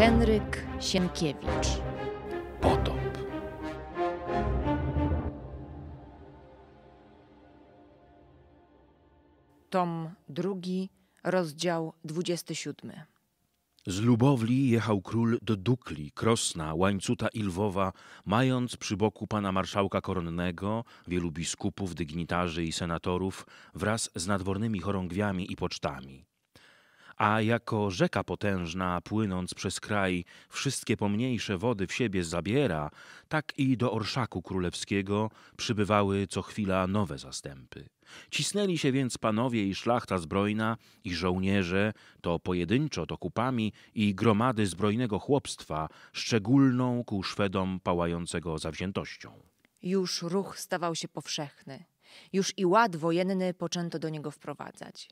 Henryk Sienkiewicz. Potop. Tom drugi, rozdział 27. Z Lubowli jechał król do Dukli, Krosna, Łańcuta i Lwowa, mając przy boku pana marszałka koronnego, wielu biskupów, dygnitarzy i senatorów, wraz z nadwornymi chorągwiami i pocztami a jako rzeka potężna, płynąc przez kraj, wszystkie pomniejsze wody w siebie zabiera, tak i do orszaku królewskiego przybywały co chwila nowe zastępy. Cisnęli się więc panowie i szlachta zbrojna, i żołnierze, to pojedynczo, to kupami i gromady zbrojnego chłopstwa, szczególną ku Szwedom pałającego zawziętością. Już ruch stawał się powszechny. Już i ład wojenny poczęto do niego wprowadzać.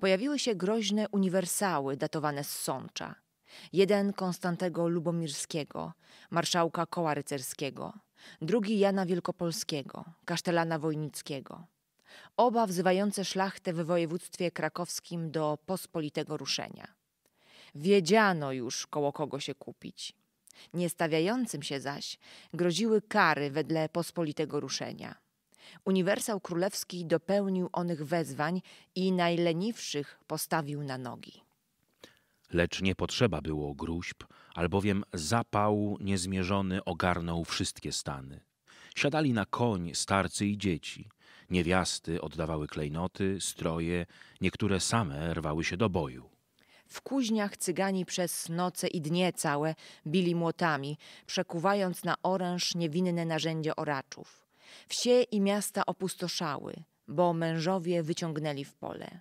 Pojawiły się groźne uniwersały datowane z Sącza. Jeden Konstantego Lubomirskiego, marszałka koła rycerskiego, drugi Jana Wielkopolskiego, kasztelana Wojnickiego. Oba wzywające szlachtę w województwie krakowskim do pospolitego ruszenia. Wiedziano już, koło kogo się kupić. Nie stawiającym się zaś groziły kary wedle pospolitego ruszenia. Uniwersał Królewski dopełnił onych wezwań i najleniwszych postawił na nogi. Lecz nie potrzeba było gruźb, albowiem zapał niezmierzony ogarnął wszystkie stany. Siadali na koń starcy i dzieci. Niewiasty oddawały klejnoty, stroje, niektóre same rwały się do boju. W kuźniach cygani przez noce i dnie całe bili młotami, przekuwając na oręż niewinne narzędzie oraczów. Wsie i miasta opustoszały, bo mężowie wyciągnęli w pole.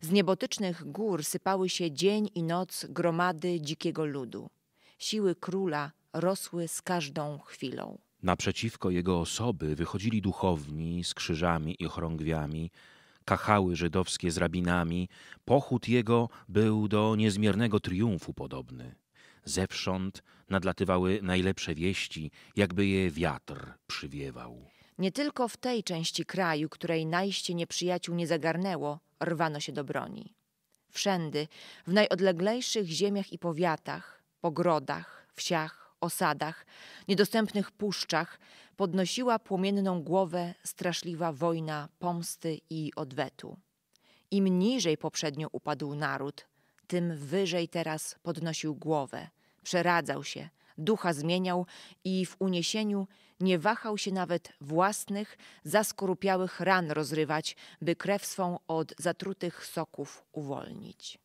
Z niebotycznych gór sypały się dzień i noc gromady dzikiego ludu. Siły króla rosły z każdą chwilą. Naprzeciwko jego osoby wychodzili duchowni z krzyżami i chorągwiami, kachały żydowskie z rabinami. Pochód jego był do niezmiernego triumfu podobny. Zewsząd nadlatywały najlepsze wieści, jakby je wiatr przywiewał. Nie tylko w tej części kraju, której najście nieprzyjaciół nie zagarnęło, rwano się do broni. Wszędy, w najodleglejszych ziemiach i powiatach, pogrodach, wsiach, osadach, niedostępnych puszczach, podnosiła płomienną głowę straszliwa wojna pomsty i odwetu. Im niżej poprzednio upadł naród, tym wyżej teraz podnosił głowę, przeradzał się, ducha zmieniał i w uniesieniu nie wahał się nawet własnych, zaskorupiałych ran rozrywać, by krew swą od zatrutych soków uwolnić.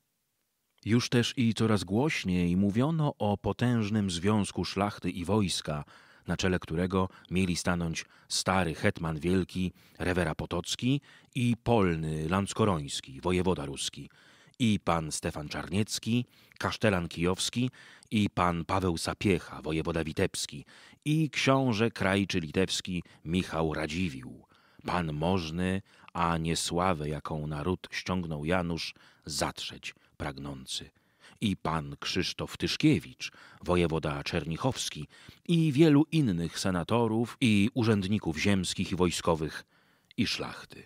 Już też i coraz głośniej mówiono o potężnym związku szlachty i wojska, na czele którego mieli stanąć stary hetman wielki, rewera Potocki i polny, landskoroński, wojewoda ruski – i pan Stefan Czarniecki, kasztelan kijowski i pan Paweł Sapiecha, wojewoda witebski i książę krajczy litewski Michał Radziwił. Pan możny, a nie sławę, jaką naród ściągnął Janusz, zatrzeć pragnący. I pan Krzysztof Tyszkiewicz, wojewoda czernichowski i wielu innych senatorów i urzędników ziemskich i wojskowych i szlachty.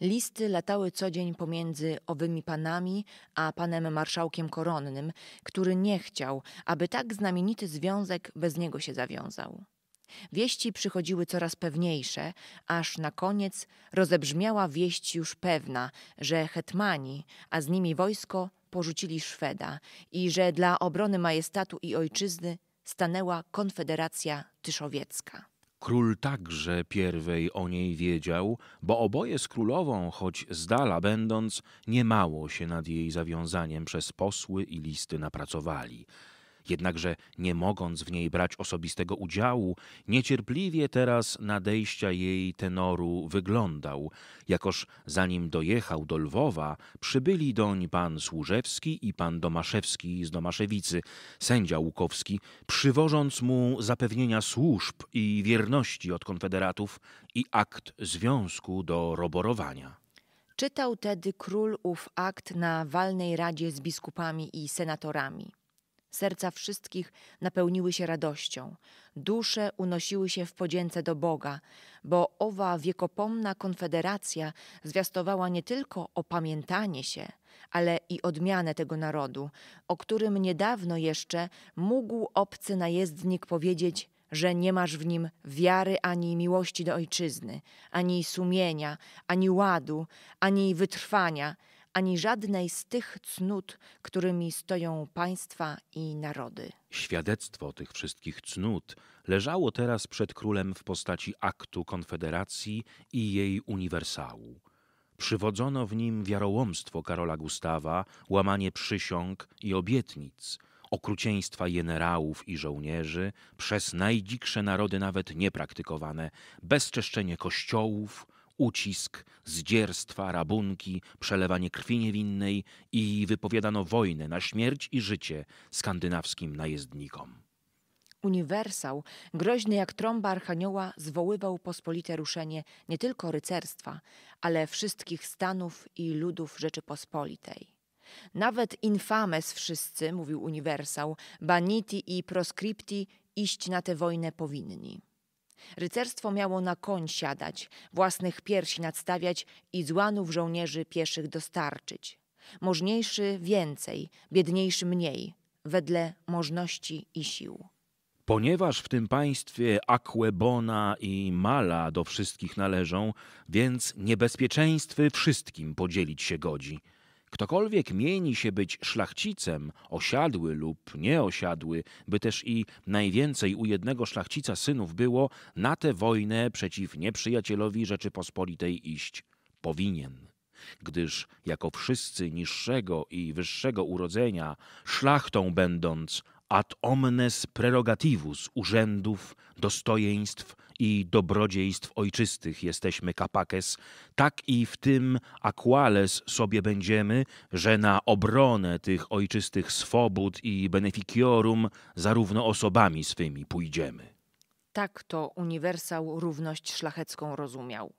Listy latały co dzień pomiędzy owymi panami a panem marszałkiem koronnym, który nie chciał, aby tak znamienity związek bez niego się zawiązał. Wieści przychodziły coraz pewniejsze, aż na koniec rozebrzmiała wieść już pewna, że hetmani, a z nimi wojsko, porzucili Szweda i że dla obrony majestatu i ojczyzny stanęła Konfederacja Tyszowiecka. Król także pierwej o niej wiedział, bo oboje z królową, choć z dala będąc, niemało się nad jej zawiązaniem przez posły i listy napracowali – jednakże nie mogąc w niej brać osobistego udziału, niecierpliwie teraz nadejścia jej tenoru wyglądał, jakoż zanim dojechał do Lwowa, przybyli doń pan Służewski i pan Domaszewski z Domaszewicy, sędzia Łukowski, przywożąc mu zapewnienia służb i wierności od konfederatów i akt związku do roborowania. Czytał tedy król ów akt na walnej radzie z biskupami i senatorami. Serca wszystkich napełniły się radością. Dusze unosiły się w podzięce do Boga, bo owa wiekopomna konfederacja zwiastowała nie tylko opamiętanie się, ale i odmianę tego narodu, o którym niedawno jeszcze mógł obcy najezdnik powiedzieć, że nie masz w nim wiary ani miłości do ojczyzny, ani sumienia, ani ładu, ani wytrwania, ani żadnej z tych cnót, którymi stoją państwa i narody. Świadectwo tych wszystkich cnót leżało teraz przed królem w postaci aktu konfederacji i jej uniwersału. Przywodzono w nim wiarołomstwo Karola Gustawa, łamanie przysiąg i obietnic, okrucieństwa jenerałów i żołnierzy, przez najdziksze narody nawet niepraktykowane, bezczeszczenie kościołów, ucisk, zdzierstwa, rabunki, przelewanie krwi niewinnej i wypowiadano wojnę na śmierć i życie skandynawskim najezdnikom. Uniwersał, groźny jak trąba Archanioła, zwoływał pospolite ruszenie nie tylko rycerstwa, ale wszystkich stanów i ludów Rzeczypospolitej. Nawet infames wszyscy, mówił Uniwersał, baniti i proscripti iść na tę wojnę powinni. Rycerstwo miało na koń siadać, własnych piersi nadstawiać i złanów żołnierzy pieszych dostarczyć. Możniejszy więcej, biedniejszy mniej, wedle możności i sił. Ponieważ w tym państwie Aquebona i Mala do wszystkich należą, więc niebezpieczeństwy wszystkim podzielić się godzi – Ktokolwiek mieni się być szlachcicem, osiadły lub nieosiadły, by też i najwięcej u jednego szlachcica synów było, na tę wojnę przeciw nieprzyjacielowi Rzeczypospolitej iść powinien. Gdyż jako wszyscy niższego i wyższego urodzenia, szlachtą będąc, ad omnes prerogativus urzędów, dostojeństw i dobrodziejstw ojczystych jesteśmy capakes, tak i w tym aquales sobie będziemy, że na obronę tych ojczystych swobód i beneficiorum zarówno osobami swymi pójdziemy. Tak to uniwersał równość szlachecką rozumiał.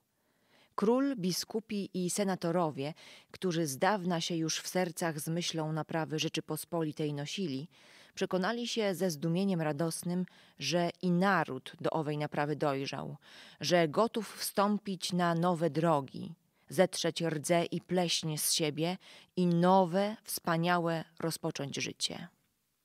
Król, biskupi i senatorowie, którzy z dawna się już w sercach z myślą naprawy Rzeczypospolitej nosili, przekonali się ze zdumieniem radosnym, że i naród do owej naprawy dojrzał, że gotów wstąpić na nowe drogi, zetrzeć rdze i pleśnie z siebie i nowe, wspaniałe rozpocząć życie.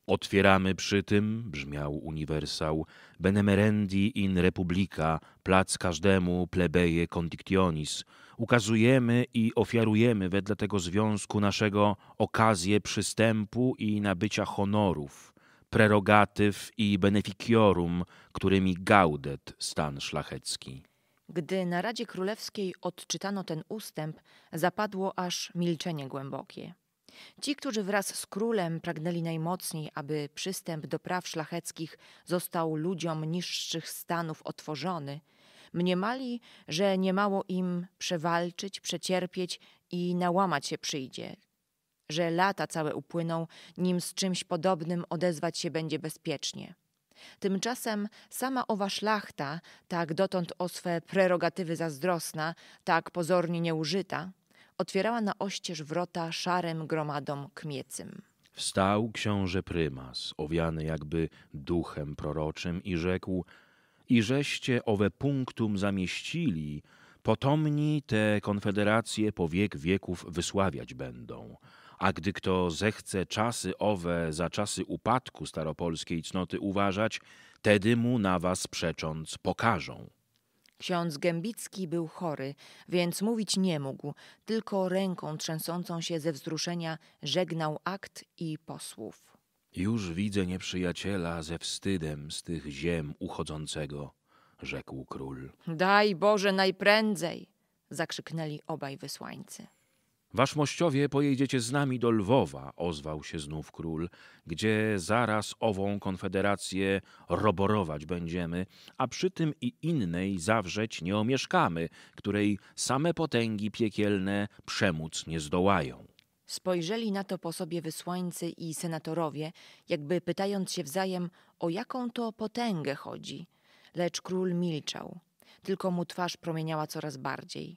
Otwieramy przy tym, brzmiał uniwersał, benemerendi in republica, plac każdemu plebeje condictionis – ukazujemy i ofiarujemy wedle tego związku naszego okazję przystępu i nabycia honorów, prerogatyw i beneficiorum, którymi gaudet stan szlachecki. Gdy na Radzie Królewskiej odczytano ten ustęp, zapadło aż milczenie głębokie. Ci, którzy wraz z królem pragnęli najmocniej, aby przystęp do praw szlacheckich został ludziom niższych stanów otworzony – Mniemali, że niemało im przewalczyć, przecierpieć i nałamać się przyjdzie, że lata całe upłyną, nim z czymś podobnym odezwać się będzie bezpiecznie. Tymczasem sama owa szlachta, tak dotąd o swe prerogatywy zazdrosna, tak pozornie nieużyta, otwierała na oścież wrota szarym gromadom kmiecym. Wstał książę prymas, owiany jakby duchem proroczym i rzekł – i żeście owe punktum zamieścili, potomni te konfederacje po wiek wieków wysławiać będą. A gdy kto zechce czasy owe za czasy upadku staropolskiej cnoty uważać, tedy mu na was przecząc pokażą. Ksiądz Gębicki był chory, więc mówić nie mógł, tylko ręką trzęsącą się ze wzruszenia żegnał akt i posłów. Już widzę nieprzyjaciela ze wstydem z tych ziem uchodzącego, rzekł król. Daj Boże najprędzej, zakrzyknęli obaj wysłańcy. Waszmościowie pojedziecie z nami do Lwowa, ozwał się znów król, gdzie zaraz ową konfederację roborować będziemy, a przy tym i innej zawrzeć nie omieszkamy, której same potęgi piekielne przemóc nie zdołają. Spojrzeli na to po sobie wysłańcy i senatorowie, jakby pytając się wzajem, o jaką to potęgę chodzi. Lecz król milczał, tylko mu twarz promieniała coraz bardziej.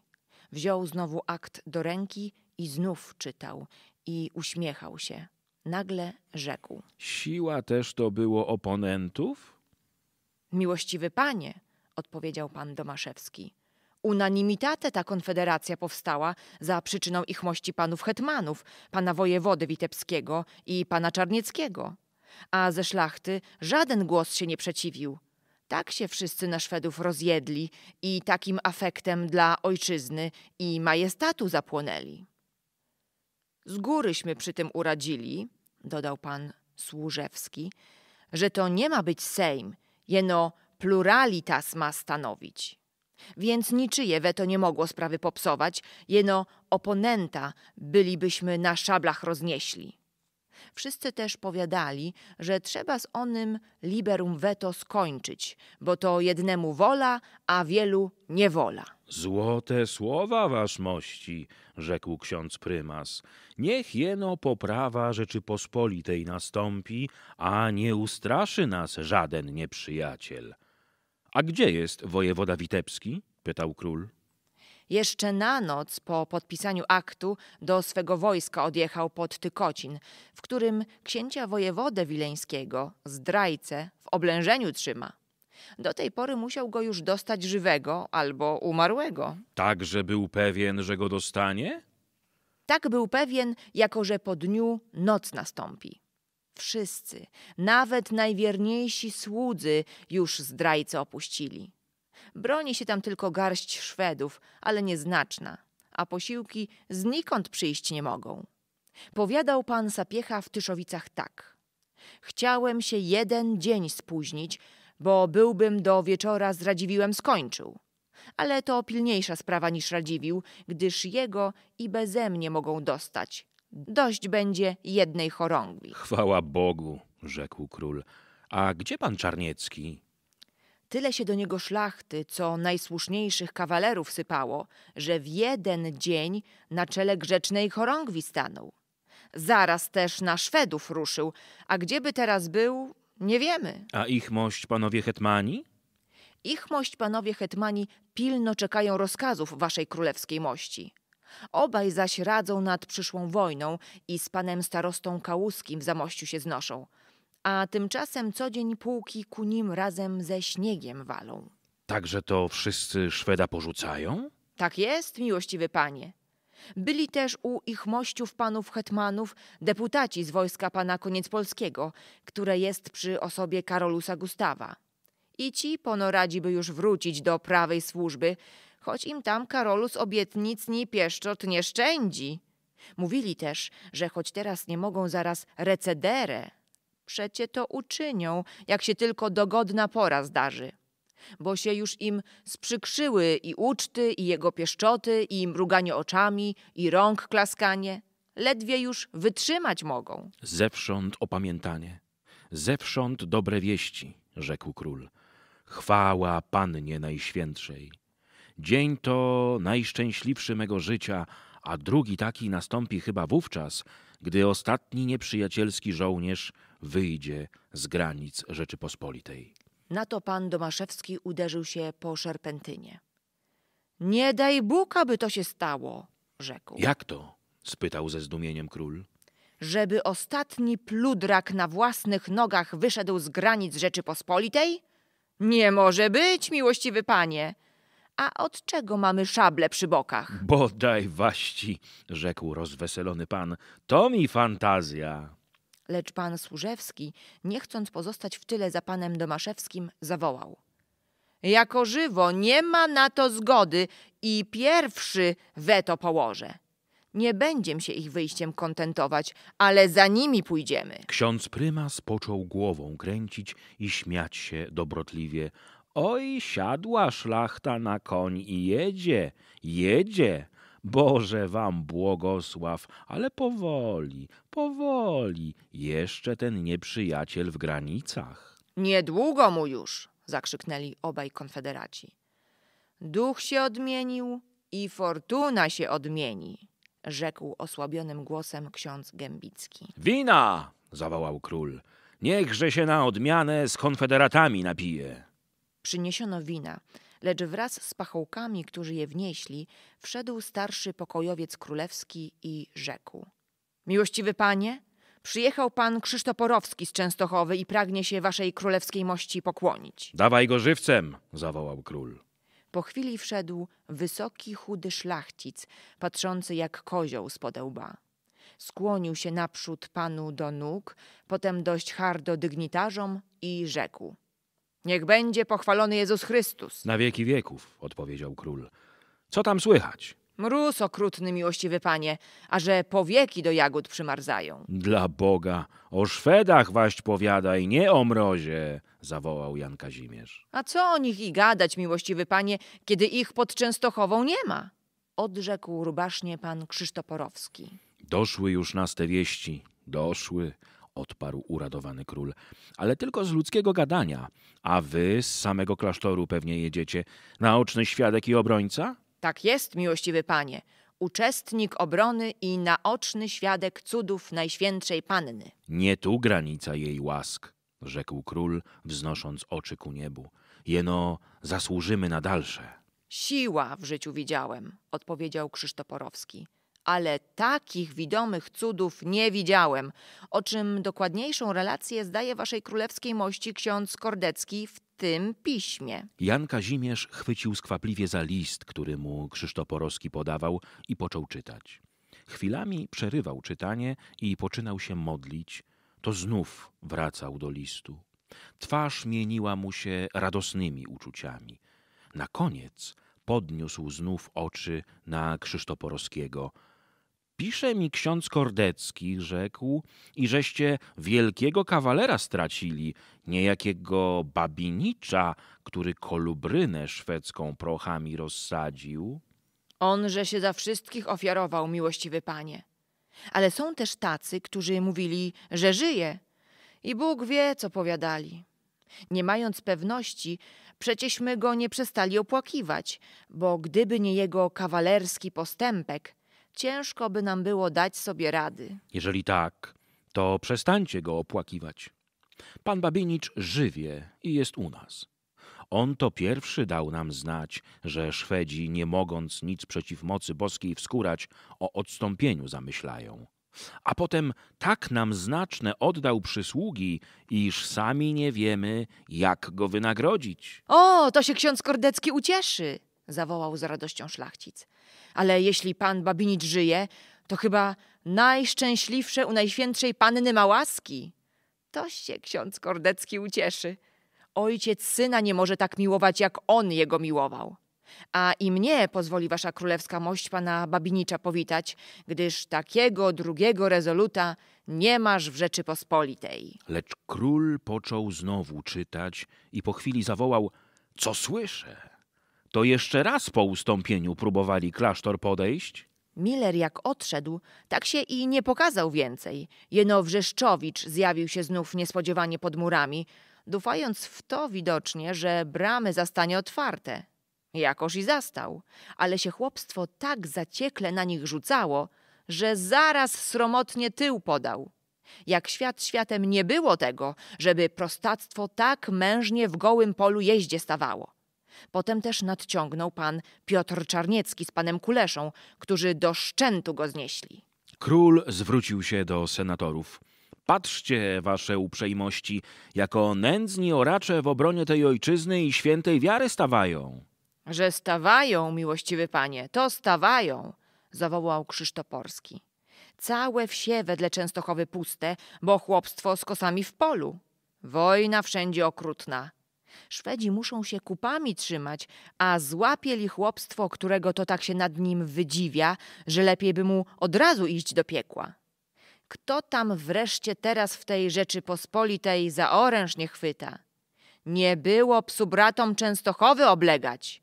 Wziął znowu akt do ręki i znów czytał i uśmiechał się. Nagle rzekł: Siła też to było oponentów? Miłościwy panie, odpowiedział pan Domaszewski unanimitate ta konfederacja powstała za przyczyną ichmości panów hetmanów, pana wojewody witebskiego i pana Czarnieckiego. A ze szlachty żaden głos się nie przeciwił. Tak się wszyscy na Szwedów rozjedli i takim afektem dla ojczyzny i majestatu zapłonęli. Z góryśmy przy tym uradzili, dodał pan Służewski, że to nie ma być Sejm, jeno pluralitas ma stanowić. Więc niczyje weto nie mogło sprawy popsować, jeno oponenta bylibyśmy na szablach roznieśli. Wszyscy też powiadali, że trzeba z onym liberum veto skończyć, bo to jednemu wola, a wielu nie wola. Złote słowa, wasz mości, rzekł ksiądz prymas. Niech jeno poprawa Rzeczypospolitej nastąpi, a nie ustraszy nas żaden nieprzyjaciel. A gdzie jest wojewoda witebski? pytał król. Jeszcze na noc po podpisaniu aktu do swego wojska odjechał pod Tykocin, w którym księcia wojewodę wileńskiego, zdrajcę, w oblężeniu trzyma. Do tej pory musiał go już dostać żywego albo umarłego. Także był pewien, że go dostanie? Tak był pewien, jako że po dniu noc nastąpi. Wszyscy, nawet najwierniejsi słudzy, już zdrajcę opuścili. Broni się tam tylko garść Szwedów, ale nieznaczna, a posiłki znikąd przyjść nie mogą. Powiadał pan Sapiecha w Tyszowicach tak. Chciałem się jeden dzień spóźnić, bo byłbym do wieczora z Radziwiłem skończył. Ale to pilniejsza sprawa niż Radziwił, gdyż jego i beze mnie mogą dostać, Dość będzie jednej chorągwi. Chwała Bogu, rzekł król. A gdzie pan Czarniecki? Tyle się do niego szlachty, co najsłuszniejszych kawalerów sypało, że w jeden dzień na czele grzecznej chorągwi stanął. Zaraz też na Szwedów ruszył, a gdzieby teraz był, nie wiemy. A ich mość panowie hetmani? Ich mość panowie hetmani pilno czekają rozkazów waszej królewskiej mości. Obaj zaś radzą nad przyszłą wojną i z panem starostą kałuskim w Zamościu się znoszą. A tymczasem co dzień pułki ku nim razem ze śniegiem walą. Także to wszyscy Szweda porzucają? Tak jest, miłościwy panie. Byli też u ich mościów panów hetmanów deputaci z wojska pana Koniecpolskiego, które jest przy osobie Karolusa Gustawa. I ci ponoradziby już wrócić do prawej służby, choć im tam Karolus ni pieszczot nie szczędzi. Mówili też, że choć teraz nie mogą zaraz recedere, przecie to uczynią, jak się tylko dogodna pora zdarzy. Bo się już im sprzykrzyły i uczty, i jego pieszczoty, i mruganie oczami, i rąk klaskanie. Ledwie już wytrzymać mogą. Zewsząd opamiętanie, zewsząd dobre wieści, rzekł król. Chwała Pannie Najświętszej. Dzień to najszczęśliwszy mego życia, a drugi taki nastąpi chyba wówczas, gdy ostatni nieprzyjacielski żołnierz wyjdzie z granic Rzeczypospolitej. Na to pan Domaszewski uderzył się po szerpentynie. Nie daj Bóg, aby to się stało, rzekł. Jak to? spytał ze zdumieniem król. Żeby ostatni pludrak na własnych nogach wyszedł z granic Rzeczypospolitej? Nie może być, miłościwy panie. A od czego mamy szable przy bokach? Bodaj waści, rzekł rozweselony pan. To mi fantazja. Lecz pan Służewski, nie chcąc pozostać w tyle za panem Domaszewskim, zawołał. Jako żywo nie ma na to zgody i pierwszy weto położę. Nie będziemy się ich wyjściem kontentować, ale za nimi pójdziemy. Ksiądz prymas począł głową kręcić i śmiać się dobrotliwie, Oj, siadła szlachta na koń i jedzie, jedzie. Boże wam błogosław, ale powoli, powoli. Jeszcze ten nieprzyjaciel w granicach. Niedługo mu już, zakrzyknęli obaj konfederaci. Duch się odmienił i fortuna się odmieni, rzekł osłabionym głosem ksiądz Gębicki. Wina! zawołał król. Niechże się na odmianę z konfederatami napije. Przyniesiono wina, lecz wraz z pachołkami, którzy je wnieśli, wszedł starszy pokojowiec królewski i rzekł: Miłościwy panie, przyjechał pan Krzysztoporowski z Częstochowy i pragnie się waszej królewskiej mości pokłonić. Dawaj go żywcem! zawołał król. Po chwili wszedł wysoki, chudy szlachcic, patrzący jak kozioł z podełba. Skłonił się naprzód panu do nóg, potem dość hardo dygnitarzom i rzekł: Niech będzie pochwalony Jezus Chrystus. Na wieki wieków, odpowiedział król. Co tam słychać? Mróz okrutny, miłościwy panie, a że powieki do jagód przymarzają. Dla Boga, o Szwedach waść powiadaj, nie o mrozie, zawołał Jan Kazimierz. A co o nich i gadać, miłościwy panie, kiedy ich pod Częstochową nie ma? Odrzekł rubasznie pan Krzysztoporowski. Doszły już nas te wieści, doszły odparł uradowany król, ale tylko z ludzkiego gadania. A wy z samego klasztoru pewnie jedziecie. Naoczny świadek i obrońca? Tak jest, miłościwy panie. Uczestnik obrony i naoczny świadek cudów Najświętszej Panny. Nie tu granica jej łask, rzekł król, wznosząc oczy ku niebu. Jeno zasłużymy na dalsze. Siła w życiu widziałem, odpowiedział Krzysztoporowski ale takich widomych cudów nie widziałem, o czym dokładniejszą relację zdaje waszej królewskiej mości ksiądz Kordecki w tym piśmie. Jan Kazimierz chwycił skwapliwie za list, który mu Krzysztoporowski podawał i począł czytać. Chwilami przerywał czytanie i poczynał się modlić, to znów wracał do listu. Twarz mieniła mu się radosnymi uczuciami. Na koniec podniósł znów oczy na Krzysztoporowskiego – Pisze mi ksiądz Kordecki, rzekł, i żeście wielkiego kawalera stracili, niejakiego babinicza, który kolubrynę szwedzką prochami rozsadził. Onże się za wszystkich ofiarował, miłościwy panie. Ale są też tacy, którzy mówili, że żyje. I Bóg wie, co powiadali. Nie mając pewności, przecieśmy go nie przestali opłakiwać, bo gdyby nie jego kawalerski postępek, ciężko by nam było dać sobie rady. Jeżeli tak, to przestańcie go opłakiwać. Pan Babinicz żywie i jest u nas. On to pierwszy dał nam znać, że Szwedzi, nie mogąc nic przeciw mocy boskiej wskórać, o odstąpieniu zamyślają. A potem tak nam znaczne oddał przysługi, iż sami nie wiemy, jak go wynagrodzić. O, to się ksiądz Kordecki ucieszy! zawołał z radością szlachcic. Ale jeśli pan Babinicz żyje, to chyba najszczęśliwsze u Najświętszej Panny ma łaski. To się ksiądz Kordecki ucieszy. Ojciec syna nie może tak miłować, jak on jego miłował. A i mnie pozwoli wasza królewska mość pana Babinicza powitać, gdyż takiego drugiego rezoluta nie masz w Rzeczypospolitej. Lecz król począł znowu czytać i po chwili zawołał, co słyszę? to jeszcze raz po ustąpieniu próbowali klasztor podejść? Miller jak odszedł, tak się i nie pokazał więcej. Jeno Wrzeszczowicz zjawił się znów niespodziewanie pod murami, dufając w to widocznie, że bramy zastanie otwarte. Jakoż i zastał, ale się chłopstwo tak zaciekle na nich rzucało, że zaraz sromotnie tył podał. Jak świat światem nie było tego, żeby prostactwo tak mężnie w gołym polu jeździe stawało. Potem też nadciągnął pan Piotr Czarniecki z panem Kuleszą, którzy do szczętu go znieśli. Król zwrócił się do senatorów. Patrzcie, wasze uprzejmości, jako nędzni oracze w obronie tej ojczyzny i świętej wiary stawają. Że stawają, miłościwy panie, to stawają, zawołał Krzysztoporski. Całe wsie wedle Częstochowy puste, bo chłopstwo z kosami w polu. Wojna wszędzie okrutna. Szwedzi muszą się kupami trzymać, a złapie li chłopstwo, którego to tak się nad nim wydziwia, że lepiej by mu od razu iść do piekła. Kto tam wreszcie teraz w tej Rzeczypospolitej za oręż nie chwyta? Nie było psu bratom Częstochowy oblegać.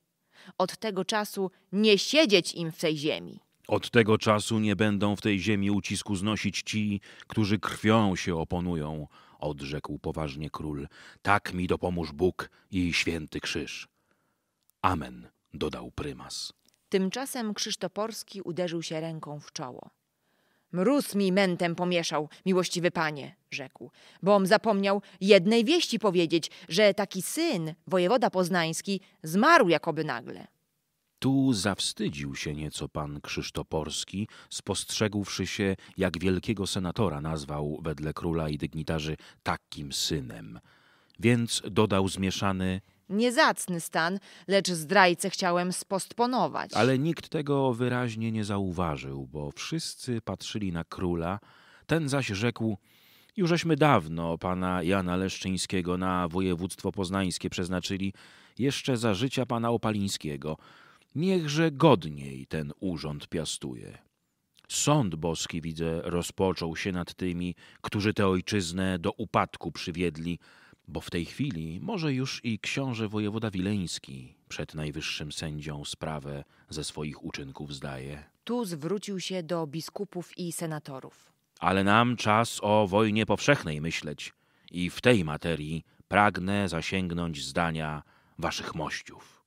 Od tego czasu nie siedzieć im w tej ziemi. Od tego czasu nie będą w tej ziemi ucisku znosić ci, którzy krwią się oponują, odrzekł poważnie król. Tak mi dopomóż Bóg i święty krzyż. Amen, dodał prymas. Tymczasem Krzysztoporski uderzył się ręką w czoło. Mróz mi mętem pomieszał, miłościwy panie, rzekł, bom zapomniał jednej wieści powiedzieć, że taki syn, wojewoda poznański, zmarł jakoby nagle. Tu zawstydził się nieco pan Krzysztoporski, spostrzegłszy się, jak wielkiego senatora nazwał wedle króla i dygnitarzy takim synem. Więc dodał zmieszany niezacny stan, lecz zdrajcę chciałem spostponować. Ale nikt tego wyraźnie nie zauważył, bo wszyscy patrzyli na króla. Ten zaś rzekł: Jużeśmy dawno pana Jana Leszczyńskiego na województwo poznańskie przeznaczyli, jeszcze za życia pana Opalińskiego niechże godniej ten urząd piastuje. Sąd boski, widzę, rozpoczął się nad tymi, którzy tę ojczyznę do upadku przywiedli, bo w tej chwili może już i książę wojewoda wileński przed najwyższym sędzią sprawę ze swoich uczynków zdaje. Tu zwrócił się do biskupów i senatorów. Ale nam czas o wojnie powszechnej myśleć i w tej materii pragnę zasięgnąć zdania waszych mościów.